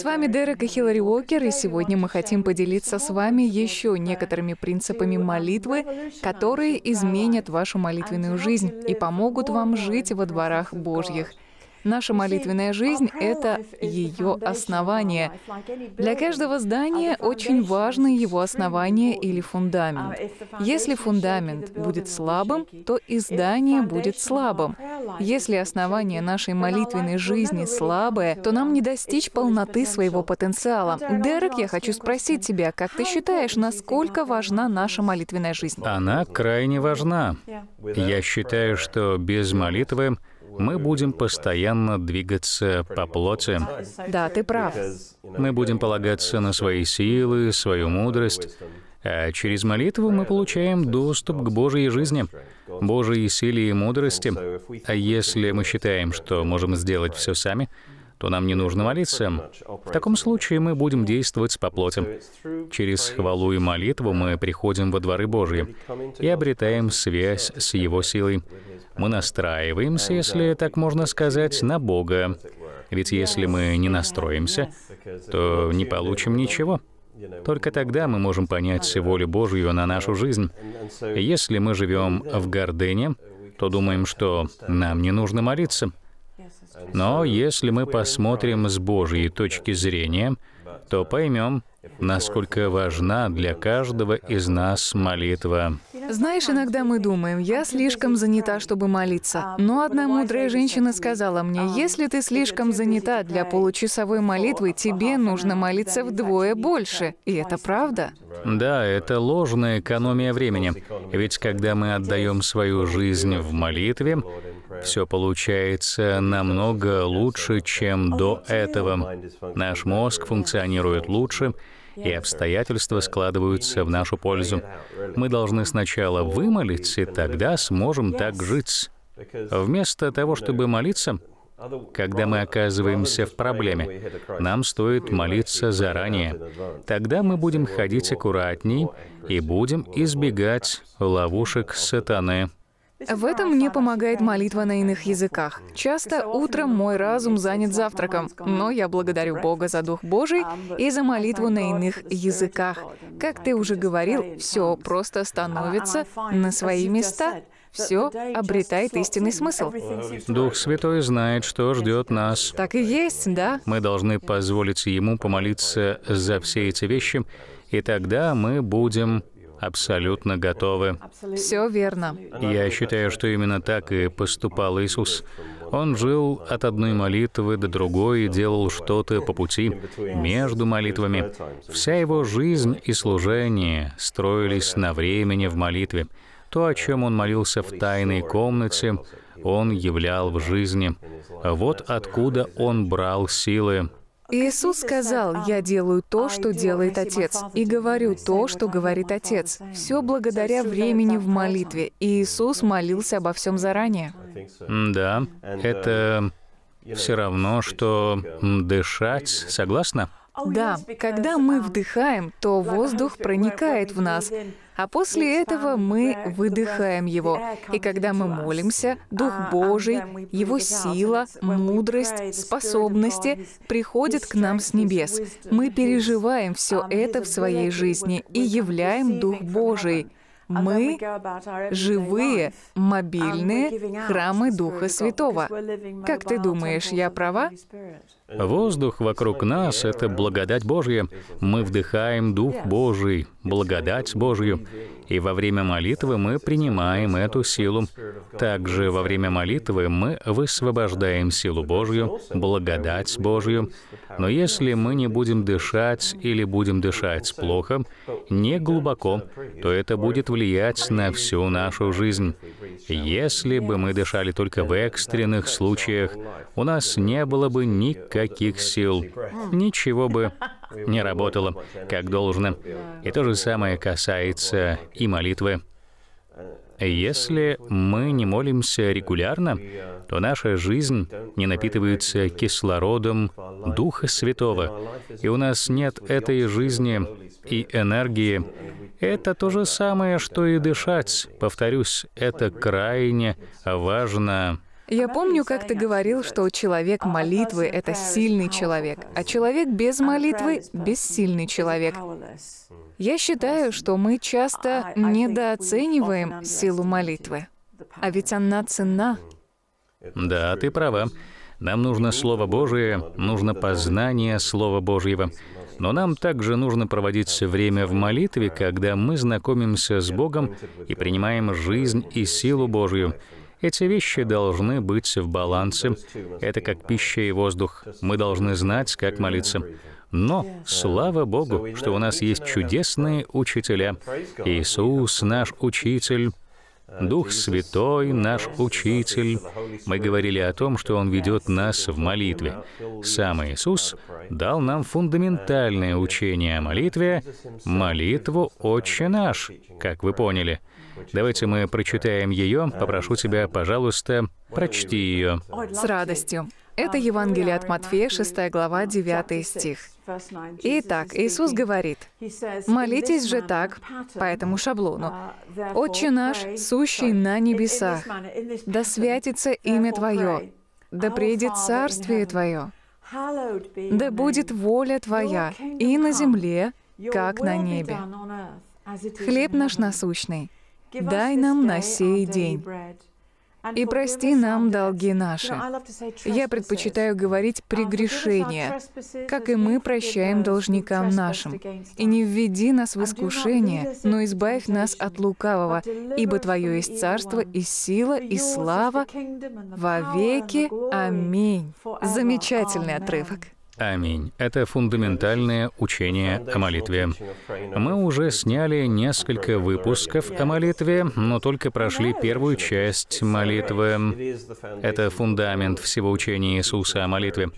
С вами Дерек и Хиллари Уокер, и сегодня мы хотим поделиться с вами еще некоторыми принципами молитвы, которые изменят вашу молитвенную жизнь и помогут вам жить во дворах Божьих – Наша молитвенная жизнь — это ее основание. Для каждого здания очень важно его основание или фундамент. Если фундамент будет слабым, то и здание будет слабым. Если основание нашей молитвенной жизни слабое, то нам не достичь полноты своего потенциала. Дерек, я хочу спросить тебя, как ты считаешь, насколько важна наша молитвенная жизнь? Она крайне важна. Я считаю, что без молитвы мы будем постоянно двигаться по плоти. Да, ты прав. Мы будем полагаться на свои силы, свою мудрость. А через молитву мы получаем доступ к Божьей жизни, Божьей силе и мудрости. А если мы считаем, что можем сделать все сами, то нам не нужно молиться. В таком случае мы будем действовать по плоти. Через хвалу и молитву мы приходим во дворы Божьи и обретаем связь с Его силой. Мы настраиваемся, если так можно сказать, на Бога. Ведь если мы не настроимся, то не получим ничего. Только тогда мы можем понять волю Божью на нашу жизнь. Если мы живем в гордыне, то думаем, что нам не нужно молиться — но если мы посмотрим с Божьей точки зрения, то поймем, насколько важна для каждого из нас молитва. Знаешь, иногда мы думаем, я слишком занята, чтобы молиться. Но одна мудрая женщина сказала мне, если ты слишком занята для получасовой молитвы, тебе нужно молиться вдвое больше. И это правда. Да, это ложная экономия времени. Ведь когда мы отдаем свою жизнь в молитве, все получается намного лучше, чем до этого. Наш мозг функционирует лучше, и обстоятельства складываются в нашу пользу. Мы должны сначала вымолиться, и тогда сможем так жить. Вместо того, чтобы молиться, когда мы оказываемся в проблеме, нам стоит молиться заранее. Тогда мы будем ходить аккуратней и будем избегать ловушек сатаны. В этом мне помогает молитва на иных языках. Часто утром мой разум занят завтраком, но я благодарю Бога за Дух Божий и за молитву на иных языках. Как ты уже говорил, все просто становится на свои места. Все обретает истинный смысл. Дух Святой знает, что ждет нас. Так и есть, да. Мы должны позволить Ему помолиться за все эти вещи, и тогда мы будем абсолютно готовы. Все верно. Я считаю, что именно так и поступал Иисус. Он жил от одной молитвы до другой и делал что-то по пути между молитвами. Вся его жизнь и служение строились на времени в молитве. То, о чем он молился в тайной комнате, он являл в жизни. Вот откуда он брал силы. Иисус сказал, «Я делаю то, что делает Отец, и говорю то, что говорит Отец». Все благодаря времени в молитве. Иисус молился обо всем заранее. Да, это все равно, что дышать, согласна? Да, когда мы вдыхаем, то воздух проникает в нас. А после этого мы выдыхаем его. И когда мы молимся, а, Дух Божий, Его сила, мудрость, способности приходят к нам с небес. Мы переживаем все это в своей жизни и являем Дух Божий. Мы — живые, мобильные храмы Духа Святого. Как ты думаешь, я права? Воздух вокруг нас — это благодать Божья. Мы вдыхаем Дух Божий, благодать Божью. И во время молитвы мы принимаем эту силу. Также во время молитвы мы высвобождаем силу Божью, благодать Божью. Но если мы не будем дышать или будем дышать плохо, не глубоко, то это будет влиять на всю нашу жизнь. Если бы мы дышали только в экстренных случаях, у нас не было бы никаких никаких сил. Ничего бы не работало как должно. И то же самое касается и молитвы. Если мы не молимся регулярно, то наша жизнь не напитывается кислородом Духа Святого, и у нас нет этой жизни и энергии. Это то же самое, что и дышать. Повторюсь, это крайне важно. Я помню, как ты говорил, что человек а, молитвы — это сильный человек, а человек без молитвы — бессильный человек. Я считаю, что мы часто недооцениваем силу молитвы. А ведь она цена. Да, ты права. Нам нужно Слово Божие, нужно познание Слова Божьего. Но нам также нужно проводить время в молитве, когда мы знакомимся с Богом и принимаем жизнь и силу Божью. Эти вещи должны быть в балансе. Это как пища и воздух. Мы должны знать, как молиться. Но слава Богу, что у нас есть чудесные учителя. Иисус наш учитель. Дух Святой — наш Учитель. Мы говорили о том, что Он ведет нас в молитве. Сам Иисус дал нам фундаментальное учение о молитве, молитву «Отче наш», как вы поняли — Давайте мы прочитаем ее. Попрошу тебя, пожалуйста, прочти ее. С радостью. Это Евангелие от Матфея, 6 глава, 9 стих. Итак, Иисус говорит, «Молитесь же так, по этому шаблону. «Отче наш, сущий на небесах, да святится имя Твое, да придет царствие Твое, да будет воля Твоя и на земле, как на небе. Хлеб наш насущный, дай нам на сей день. И прости нам долги наши. Я предпочитаю говорить прегрешения, как и мы прощаем должникам нашим. И не введи нас в искушение, но избавь нас от лукавого, ибо Твое есть царство и сила и слава во веки. Аминь. Замечательный отрывок. Аминь. Это фундаментальное учение о молитве. Мы уже сняли несколько выпусков о молитве, но только прошли первую часть молитвы. Это фундамент всего учения Иисуса о молитве,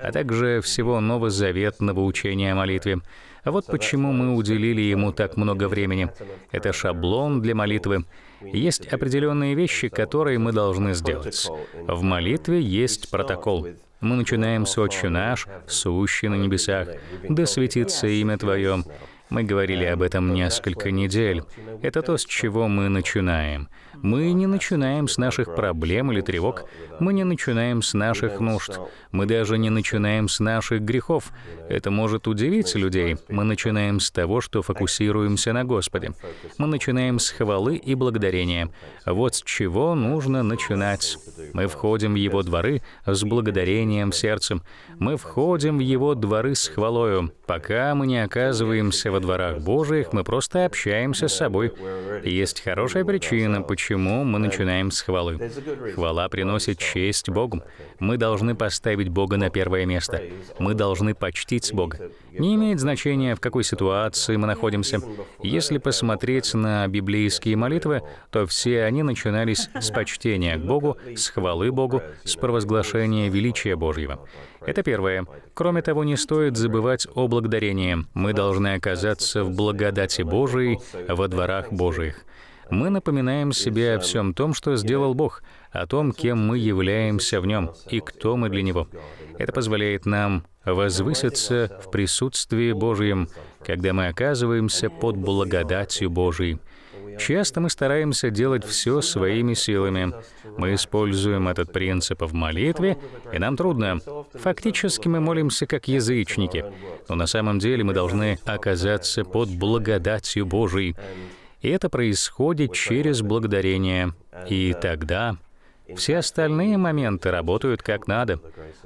а также всего новозаветного учения о молитве. вот почему мы уделили ему так много времени. Это шаблон для молитвы. Есть определенные вещи, которые мы должны сделать. В молитве есть протокол. Мы начинаем с «Отче наш, сущий на небесах, да светится имя Твое, мы говорили об этом несколько недель. Это то, с чего мы начинаем. Мы не начинаем с наших проблем или тревог, мы не начинаем с наших нужд, мы даже не начинаем с наших грехов. Это может удивить людей. Мы начинаем с того, что фокусируемся на Господе. Мы начинаем с хвалы и благодарения. Вот с чего нужно начинать. Мы входим в Его дворы с благодарением сердцем. Мы входим в Его дворы с хвалою. Пока мы не оказываемся во дворах Божиих, мы просто общаемся с собой. Есть хорошая причина, почему мы начинаем с хвалы. Хвала приносит честь Богу. Мы должны поставить Бога на первое место. Мы должны почтить Бога. Не имеет значения, в какой ситуации мы находимся. Если посмотреть на библейские молитвы, то все они начинались с почтения к Богу, с хвалы Богу, с провозглашения величия Божьего. Это первое. Кроме того, не стоит забывать о благодарении. Мы должны оказаться в благодати Божией во дворах Божиих. Мы напоминаем себе о всем том, что сделал Бог, о том, кем мы являемся в Нем и кто мы для Него. Это позволяет нам возвыситься в присутствии Божьем, когда мы оказываемся под благодатью Божией. Часто мы стараемся делать все своими силами. Мы используем этот принцип в молитве, и нам трудно. Фактически мы молимся как язычники, но на самом деле мы должны оказаться под благодатью Божией. И это происходит через благодарение. И тогда все остальные моменты работают как надо.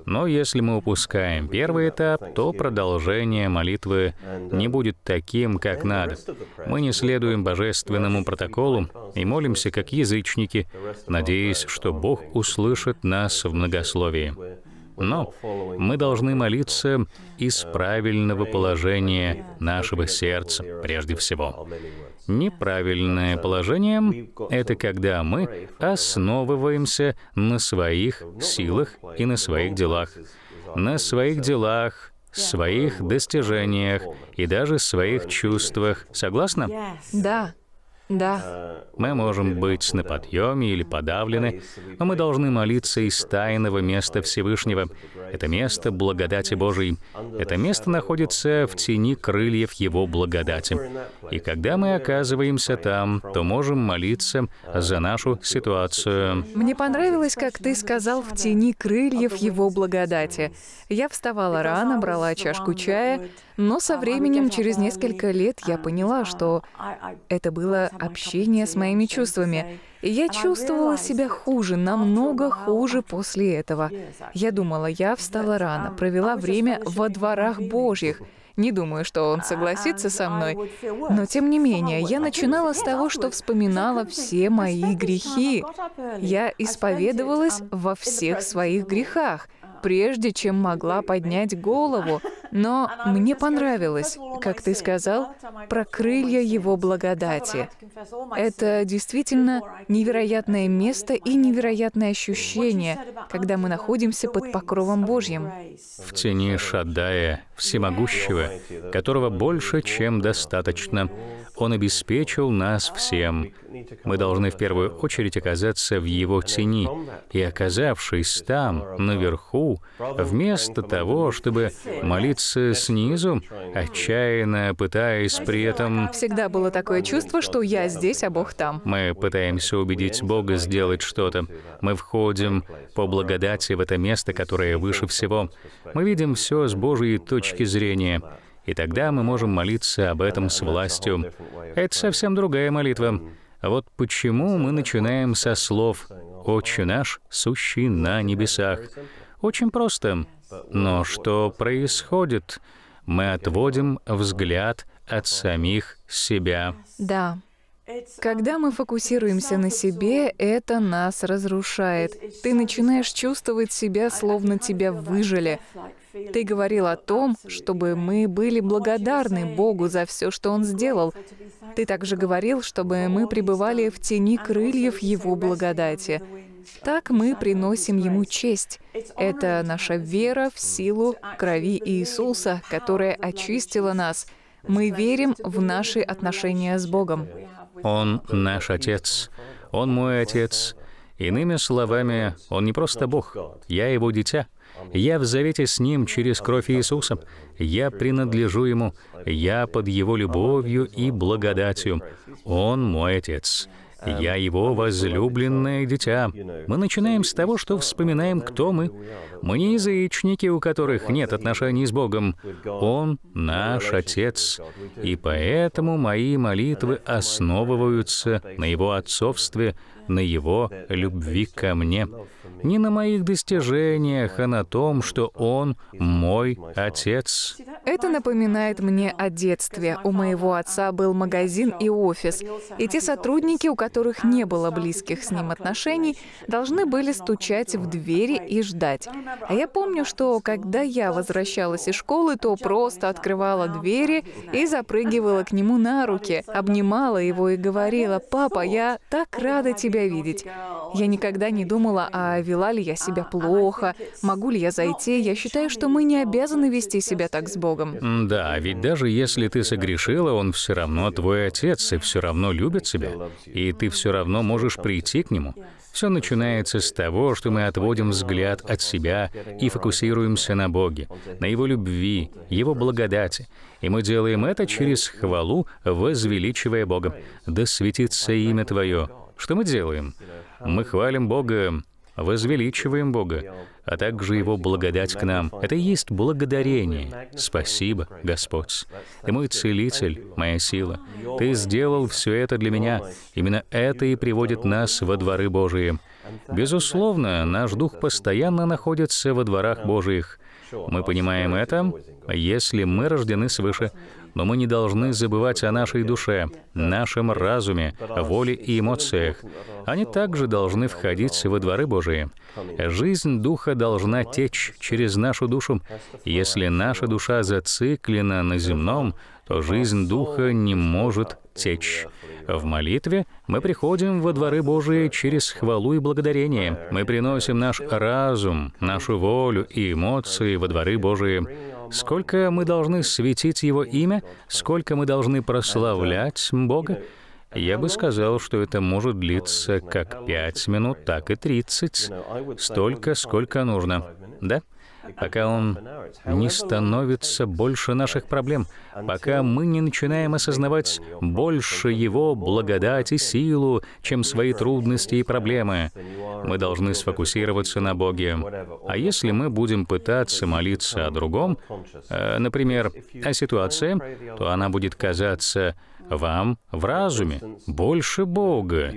Но если мы упускаем первый этап, то продолжение молитвы не будет таким, как надо. Мы не следуем божественному протоколу и молимся как язычники, надеясь, что Бог услышит нас в многословии. Но мы должны молиться из правильного положения нашего сердца прежде всего. Неправильное положение — это когда мы основываемся на своих силах и на своих делах. На своих делах, своих достижениях и даже своих чувствах. Согласна? Да. Да. Мы можем быть на подъеме или подавлены, но мы должны молиться из тайного места Всевышнего. Это место благодати Божией. Это место находится в тени крыльев Его благодати. И когда мы оказываемся там, то можем молиться за нашу ситуацию. Мне понравилось, как ты сказал «в тени крыльев Его благодати». Я вставала рано, брала чашку чая, но со временем, через несколько лет, я поняла, что это было общение с моими чувствами. Я чувствовала себя хуже, намного хуже после этого. Я думала, я встала рано, провела время во дворах Божьих. Не думаю, что он согласится со мной. Но тем не менее, я начинала с того, что вспоминала все мои грехи. Я исповедовалась во всех своих грехах прежде чем могла поднять голову. Но мне понравилось, как ты сказал, про крылья его благодати. Это действительно невероятное место и невероятное ощущение, когда мы находимся под покровом Божьим. В тени Шаддая, всемогущего, которого больше, чем достаточно, он обеспечил нас всем. Мы должны в первую очередь оказаться в Его тени. И оказавшись там, наверху, вместо того, чтобы молиться снизу, отчаянно пытаясь при этом... Всегда было такое чувство, что я здесь, а Бог там. Мы пытаемся убедить Бога сделать что-то. Мы входим по благодати в это место, которое выше всего. Мы видим все с Божьей точки зрения. И тогда мы можем молиться об этом с властью. Это совсем другая молитва. Вот почему мы начинаем со слов «Отче наш, сущий на небесах». Очень просто. Но что происходит? Мы отводим взгляд от самих себя. Да. Когда um, мы фокусируемся на себе, это нас разрушает. Ты начинаешь чувствовать себя, словно тебя выжили. Ты говорил о том, чтобы мы были благодарны Богу за все, что Он сделал. Ты также говорил, чтобы мы пребывали в тени крыльев Его благодати. Так мы приносим Ему честь. Это наша вера в силу крови Иисуса, которая очистила нас. Мы верим в наши отношения с Богом. Он наш Отец, Он мой Отец. Иными словами, Он не просто Бог, я Его дитя. Я в завете с Ним через кровь Иисуса. Я принадлежу Ему. Я под Его любовью и благодатью. Он мой Отец. Я его возлюбленное дитя. Мы начинаем с того, что вспоминаем, кто мы. Мы не язычники, у которых нет отношений с Богом. Он наш Отец, и поэтому мои молитвы основываются на Его отцовстве, на Его любви ко мне. Не на моих достижениях, а на том, что Он мой Отец. Это напоминает мне о детстве. У моего отца был магазин и офис, и те сотрудники, у которых не было близких с ним отношений, должны были стучать в двери и ждать. А я помню, что когда я возвращалась из школы, то просто открывала двери и запрыгивала к нему на руки, обнимала его и говорила, «Папа, я так рада тебя видеть». Я никогда не думала, а вела ли я себя плохо, могу ли я зайти. Я считаю, что мы не обязаны вести себя так с Богом. Да, ведь даже если ты согрешила, он все равно твой отец и все равно любит тебя, и ты все равно можешь прийти к нему. Все начинается с того, что мы отводим взгляд от себя и фокусируемся на Боге, на Его любви, Его благодати. И мы делаем это через хвалу, возвеличивая Бога. «Да светится имя Твое». Что мы делаем? Мы хвалим Бога возвеличиваем Бога, а также Его благодать к нам. Это и есть благодарение. Спасибо, Господь. Ты мой целитель, моя сила. Ты сделал все это для меня. Именно это и приводит нас во дворы Божии. Безусловно, наш дух постоянно находится во дворах Божиих. Мы понимаем это, если мы рождены свыше. Но мы не должны забывать о нашей душе, нашем разуме, воле и эмоциях. Они также должны входить во дворы Божии. Жизнь Духа должна течь через нашу душу. Если наша душа зациклена на земном, то жизнь Духа не может течь. В молитве мы приходим во дворы Божии через хвалу и благодарение. Мы приносим наш разум, нашу волю и эмоции во дворы Божии сколько мы должны светить Его имя, сколько мы должны прославлять Бога, я бы сказал, что это может длиться как пять минут, так и тридцать, Столько, сколько нужно. Да? пока он не становится больше наших проблем, пока мы не начинаем осознавать больше его благодать и силу, чем свои трудности и проблемы. Мы должны сфокусироваться на Боге. А если мы будем пытаться молиться о другом, э, например, о ситуации, то она будет казаться вам в разуме больше Бога.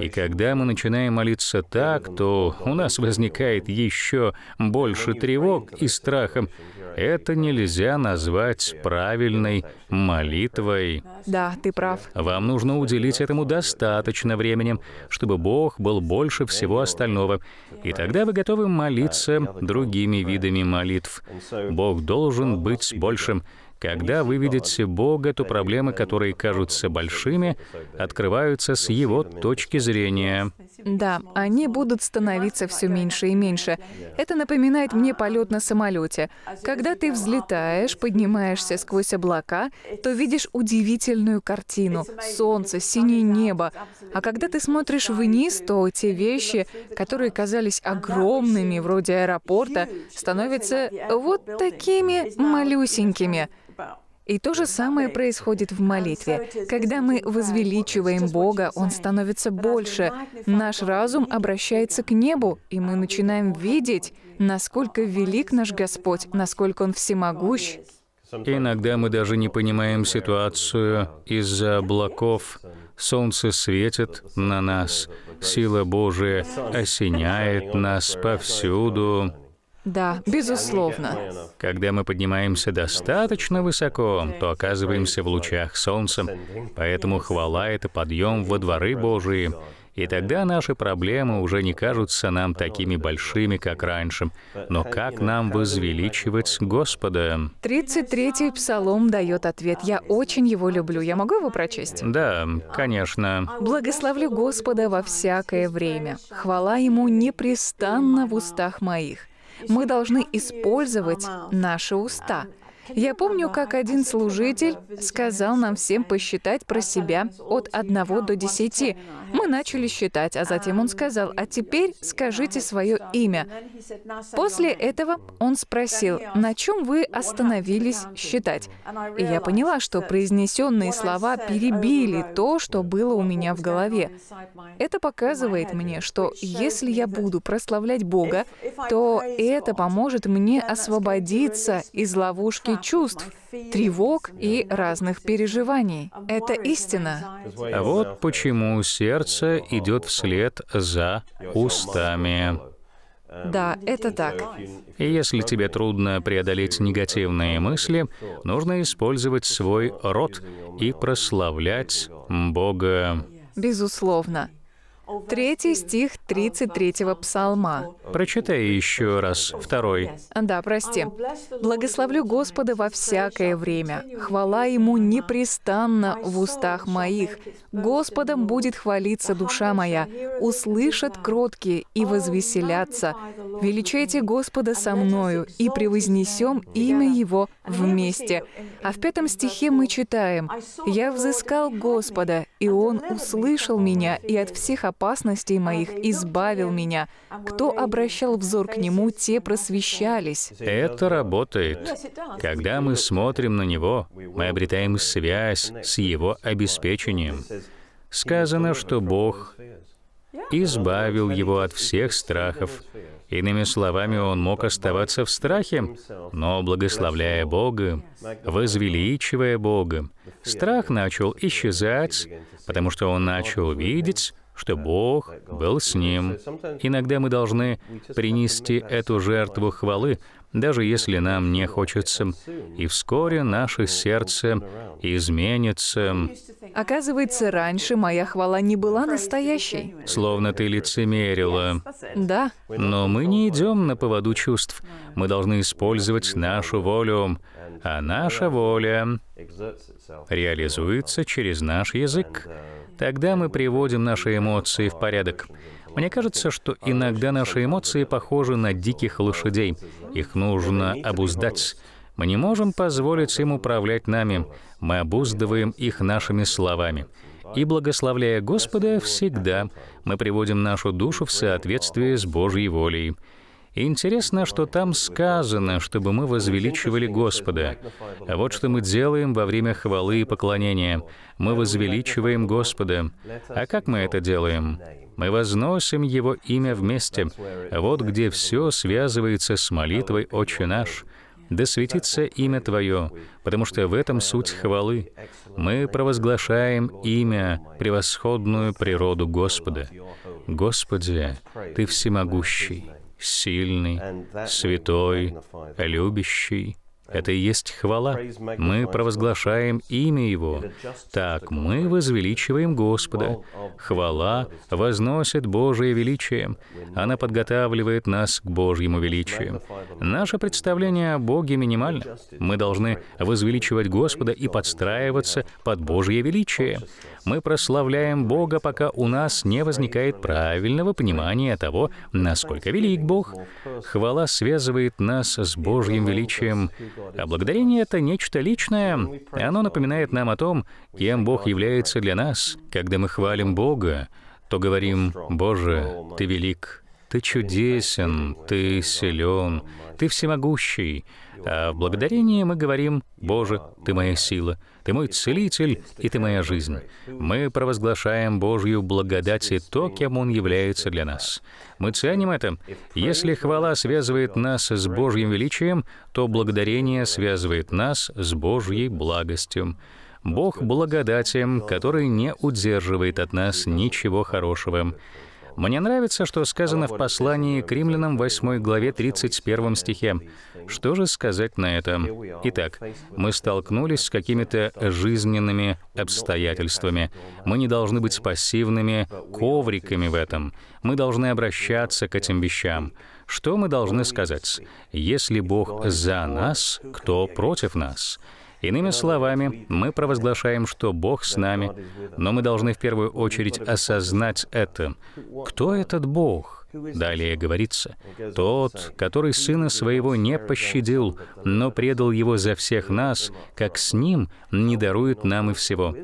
И когда мы начинаем молиться так, то у нас возникает еще больше тревог и страхом. Это нельзя назвать правильной молитвой. Да, ты прав. Вам нужно уделить этому достаточно времени, чтобы Бог был больше всего остального. И тогда вы готовы молиться другими видами молитв. Бог должен быть большим. Когда вы видите Бога, то проблемы, которые кажутся большими, открываются с Его точки зрения. Да, они будут становиться все меньше и меньше. Это напоминает мне полет на самолете. Когда ты взлетаешь, поднимаешься сквозь облака, то видишь удивительную картину — солнце, синее небо. А когда ты смотришь вниз, то те вещи, которые казались огромными, вроде аэропорта, становятся вот такими малюсенькими. И то же самое происходит в молитве. Когда мы возвеличиваем Бога, Он становится больше. Наш разум обращается к небу, и мы начинаем видеть, насколько велик наш Господь, насколько Он всемогущ. Иногда мы даже не понимаем ситуацию из-за облаков. Солнце светит на нас, сила Божия осеняет нас повсюду. Да, безусловно. Когда мы поднимаемся достаточно высоко, то оказываемся в лучах солнца. Поэтому хвала — это подъем во дворы Божии. И тогда наши проблемы уже не кажутся нам такими большими, как раньше. Но как нам возвеличивать Господа? 33-й псалом дает ответ. Я очень его люблю. Я могу его прочесть? Да, конечно. «Благословлю Господа во всякое время. Хвала Ему непрестанно в устах моих. Мы должны использовать наши уста, я помню, как один служитель сказал нам всем посчитать про себя от 1 до 10. Мы начали считать, а затем он сказал, а теперь скажите свое имя. После этого он спросил, на чем вы остановились считать. И я поняла, что произнесенные слова перебили то, что было у меня в голове. Это показывает мне, что если я буду прославлять Бога, то это поможет мне освободиться из ловушки кучи чувств, тревог и разных переживаний. Это истина. Вот почему сердце идет вслед за устами. Да, это так. если тебе трудно преодолеть негативные мысли, нужно использовать свой рот и прославлять Бога. Безусловно. Третий стих 33-го псалма. Прочитай еще раз, второй. Да, прости. «Благословлю Господа во всякое время, хвала Ему непрестанно в устах моих. Господом будет хвалиться душа моя, услышат кроткие и возвеселятся. Величайте Господа со мною, и превознесем имя Его вместе». А в пятом стихе мы читаем «Я взыскал Господа, и Он услышал меня, и от всех опасностей моих избавил меня. Кто обращал взор к Нему, те просвещались». Это работает. Когда мы смотрим на Него, мы обретаем связь с Его обеспечением. Сказано, что Бог избавил его от всех страхов. Иными словами, он мог оставаться в страхе, но благословляя Бога, возвеличивая Бога, страх начал исчезать, потому что он начал видеть, что Бог был с ним. Иногда мы должны принести эту жертву хвалы, даже если нам не хочется, и вскоре наше сердце изменится. Оказывается, раньше моя хвала не была настоящей. Словно ты лицемерила. Да. Но мы не идем на поводу чувств. Мы должны использовать нашу волю, а наша воля реализуется через наш язык. Тогда мы приводим наши эмоции в порядок. Мне кажется, что иногда наши эмоции похожи на диких лошадей. Их нужно обуздать. Мы не можем позволить им управлять нами. Мы обуздываем их нашими словами. И благословляя Господа всегда, мы приводим нашу душу в соответствие с Божьей волей. И интересно, что там сказано, чтобы мы возвеличивали Господа. А вот что мы делаем во время хвалы и поклонения. Мы возвеличиваем Господа. А как мы это делаем? Мы возносим Его имя вместе. Вот где все связывается с молитвой «Отче наш». «Да светится имя Твое», потому что в этом суть хвалы. Мы провозглашаем имя, превосходную природу Господа. Господи, Ты всемогущий сильный, святой, любящий. Это и есть хвала. Мы провозглашаем имя Его. Так мы возвеличиваем Господа. Хвала возносит Божие величие. Она подготавливает нас к Божьему величию. Наше представление о Боге минимально. Мы должны возвеличивать Господа и подстраиваться под Божье величие. Мы прославляем Бога, пока у нас не возникает правильного понимания того, насколько велик Бог. Хвала связывает нас с Божьим величием. А благодарение — это нечто личное. Оно напоминает нам о том, кем Бог является для нас. Когда мы хвалим Бога, то говорим «Боже, Ты велик». Ты чудесен, ты силен, ты всемогущий, а в благодарении мы говорим, «Боже, Ты моя сила, Ты мой целитель, и Ты моя жизнь». Мы провозглашаем Божью благодать и то, кем Он является для нас. Мы ценим это. Если хвала связывает нас с Божьим величием, то благодарение связывает нас с Божьей благостью. Бог благодатием, который не удерживает от нас ничего хорошего. Мне нравится, что сказано в послании к римлянам 8 главе 31 стихе. Что же сказать на этом? Итак, мы столкнулись с какими-то жизненными обстоятельствами. Мы не должны быть пассивными ковриками в этом. Мы должны обращаться к этим вещам. Что мы должны сказать? Если Бог за нас, кто против нас? Иными словами, мы провозглашаем, что Бог с нами, но мы должны в первую очередь осознать это. Кто этот Бог? Далее говорится, «Тот, который сына своего не пощадил, но предал его за всех нас, как с ним не дарует нам и всего».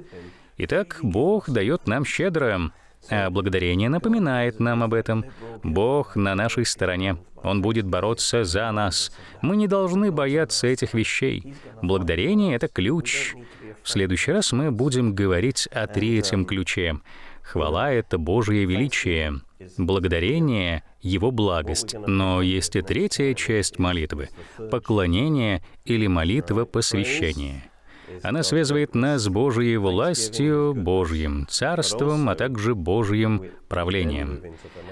Итак, Бог дает нам щедро, а благодарение напоминает нам об этом. Бог на нашей стороне. Он будет бороться за нас. Мы не должны бояться этих вещей. Благодарение — это ключ. В следующий раз мы будем говорить о третьем ключе. Хвала — это Божье величие. Благодарение — Его благость. Но есть и третья часть молитвы — поклонение или молитва посвящения. Она связывает нас с Божьей властью, Божьим царством, а также Божьим правлением.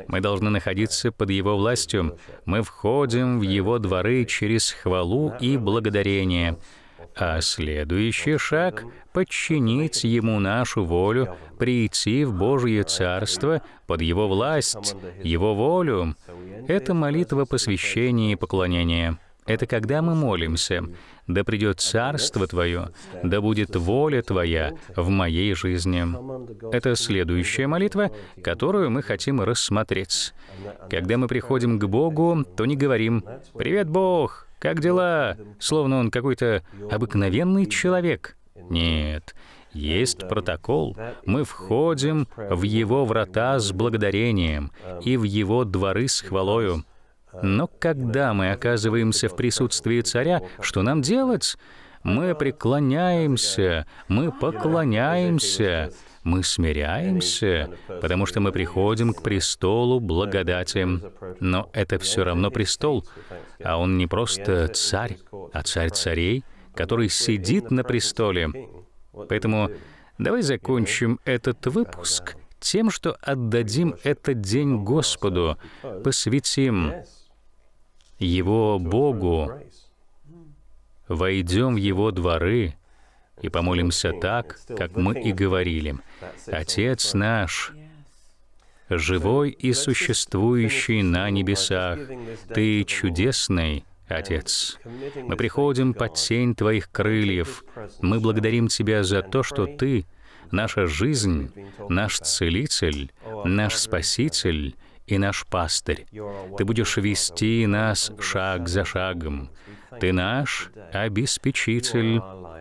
Мы должны находиться под Его властью. Мы входим в Его дворы через хвалу и благодарение. А следующий шаг — подчинить Ему нашу волю, прийти в Божье Царство, под Его власть, Его волю. Это молитва посвящения и поклонения. Это когда мы молимся, «Да придет Царство Твое, да будет воля Твоя в моей жизни». Это следующая молитва, которую мы хотим рассмотреть. Когда мы приходим к Богу, то не говорим «Привет, Бог! Как дела?» Словно он какой-то обыкновенный человек. Нет, есть протокол. Мы входим в Его врата с благодарением и в Его дворы с хвалою. Но когда мы оказываемся в присутствии царя, что нам делать? Мы преклоняемся, мы поклоняемся, мы смиряемся, потому что мы приходим к престолу благодати. Но это все равно престол, а он не просто царь, а царь царей, который сидит на престоле. Поэтому давай закончим этот выпуск тем, что отдадим этот день Господу, посвятим его Богу, войдем в Его дворы и помолимся так, как мы и говорили. «Отец наш, живой и существующий на небесах, Ты чудесный, Отец. Мы приходим под тень Твоих крыльев. Мы благодарим Тебя за то, что Ты — наша жизнь, наш Целитель, наш Спаситель — и наш пастырь. Ты будешь вести нас шаг за шагом. Ты наш обеспечитель.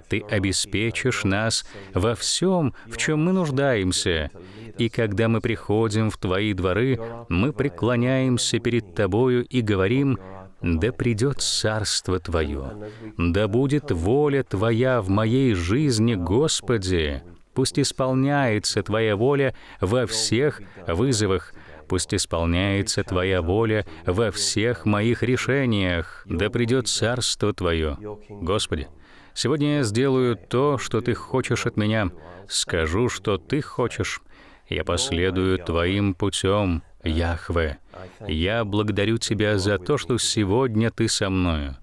Ты обеспечишь нас во всем, в чем мы нуждаемся. И когда мы приходим в Твои дворы, мы преклоняемся перед Тобою и говорим, «Да придет Царство Твое, да будет воля Твоя в моей жизни, Господи, пусть исполняется Твоя воля во всех вызовах, Пусть исполняется Твоя воля во всех моих решениях, да придет Царство Твое. Господи, сегодня я сделаю то, что Ты хочешь от меня, скажу, что Ты хочешь, я последую Твоим путем. Яхве, я благодарю Тебя за то, что сегодня Ты со мною.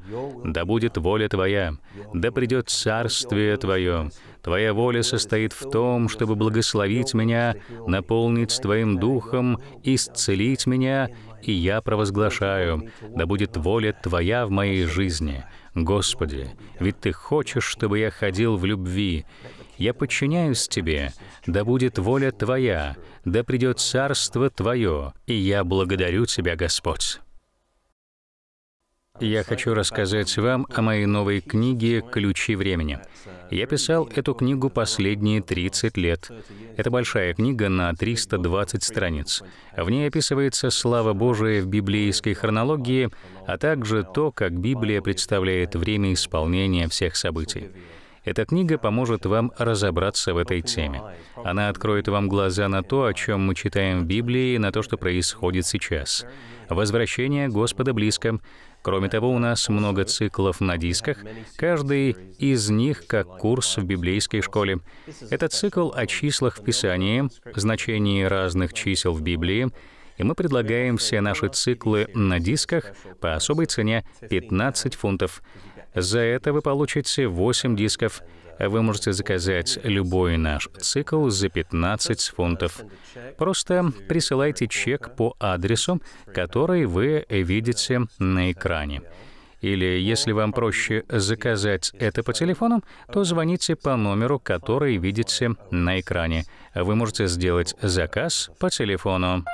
Да будет воля Твоя, да придет царствие Твое. Твоя воля состоит в том, чтобы благословить меня, наполнить Твоим духом, исцелить меня, и я провозглашаю, да будет воля Твоя в моей жизни. Господи, ведь Ты хочешь, чтобы я ходил в любви. Я подчиняюсь Тебе, да будет воля Твоя, да придет царство Твое, и я благодарю Тебя, Господь. Я хочу рассказать вам о моей новой книге «Ключи времени». Я писал эту книгу последние 30 лет. Это большая книга на 320 страниц. В ней описывается слава Божия в библейской хронологии, а также то, как Библия представляет время исполнения всех событий. Эта книга поможет вам разобраться в этой теме. Она откроет вам глаза на то, о чем мы читаем в Библии, и на то, что происходит сейчас. Возвращение Господа близко. Кроме того, у нас много циклов на дисках, каждый из них как курс в библейской школе. Это цикл о числах в Писании, значении разных чисел в Библии, и мы предлагаем все наши циклы на дисках по особой цене 15 фунтов. За это вы получите 8 дисков. Вы можете заказать любой наш цикл за 15 фунтов. Просто присылайте чек по адресу, который вы видите на экране. Или, если вам проще заказать это по телефону, то звоните по номеру, который видите на экране. Вы можете сделать заказ по телефону.